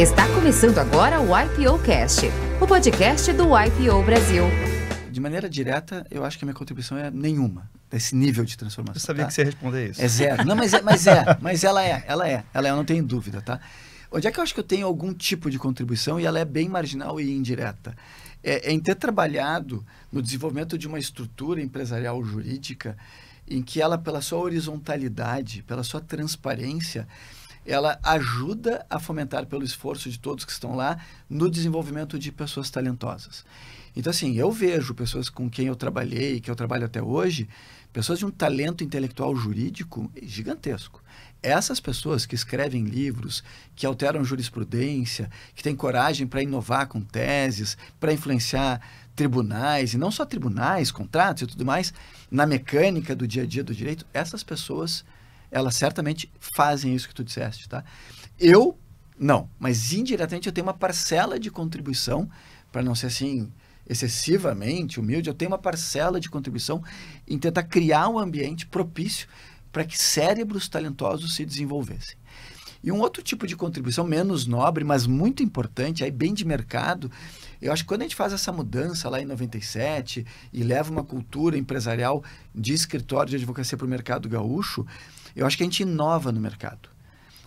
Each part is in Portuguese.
Está começando agora o IPO Cast, o podcast do IPO Brasil. De maneira direta, eu acho que a minha contribuição é nenhuma desse nível de transformação. Eu sabia tá? que você ia responder isso. É zero. Não, mas é, mas é, mas ela é, ela é, ela é, eu não tenho dúvida, tá? Onde é que eu acho que eu tenho algum tipo de contribuição e ela é bem marginal e indireta? É, é em ter trabalhado no desenvolvimento de uma estrutura empresarial jurídica em que ela, pela sua horizontalidade, pela sua transparência, ela ajuda a fomentar pelo esforço de todos que estão lá no desenvolvimento de pessoas talentosas. Então, assim, eu vejo pessoas com quem eu trabalhei, que eu trabalho até hoje, pessoas de um talento intelectual jurídico gigantesco. Essas pessoas que escrevem livros, que alteram jurisprudência, que têm coragem para inovar com teses, para influenciar tribunais, e não só tribunais, contratos e tudo mais, na mecânica do dia a dia do direito, essas pessoas elas certamente fazem isso que tu disseste, tá? Eu, não, mas indiretamente eu tenho uma parcela de contribuição, para não ser assim excessivamente humilde, eu tenho uma parcela de contribuição em tentar criar um ambiente propício para que cérebros talentosos se desenvolvessem. E um outro tipo de contribuição, menos nobre, mas muito importante, aí bem de mercado, eu acho que quando a gente faz essa mudança lá em 97 e leva uma cultura empresarial de escritório de advocacia para o mercado gaúcho, eu acho que a gente inova no mercado.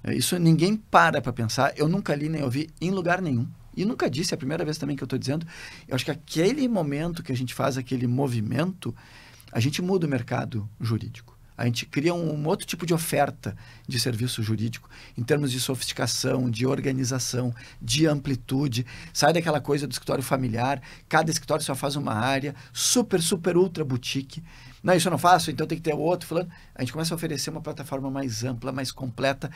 É, isso ninguém para para pensar. Eu nunca li nem ouvi em lugar nenhum. E nunca disse, é a primeira vez também que eu estou dizendo. Eu acho que aquele momento que a gente faz aquele movimento, a gente muda o mercado jurídico. A gente cria um, um, outro tipo de oferta de serviço jurídico, em termos de sofisticação, de organização, de amplitude. Sai daquela coisa do escritório familiar, cada escritório só faz uma área, super, super, ultra boutique. Não, isso eu não faço, então tem que ter outro. Falando. A gente começa a oferecer uma plataforma mais ampla, mais completa.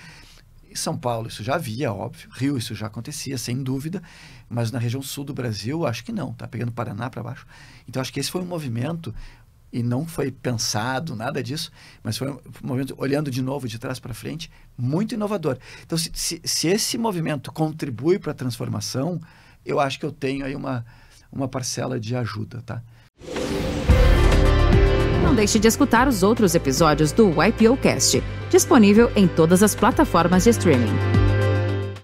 Em São Paulo isso já havia, óbvio. Rio isso já acontecia, sem dúvida. Mas na região sul do Brasil, acho que não. Está pegando Paraná para baixo. Então acho que esse foi um movimento e não foi pensado nada disso, mas foi um movimento, olhando de novo de trás para frente, muito inovador. Então, se, se, se esse movimento contribui para a transformação, eu acho que eu tenho aí uma, uma parcela de ajuda, tá? Não deixe de escutar os outros episódios do YPOcast, disponível em todas as plataformas de streaming.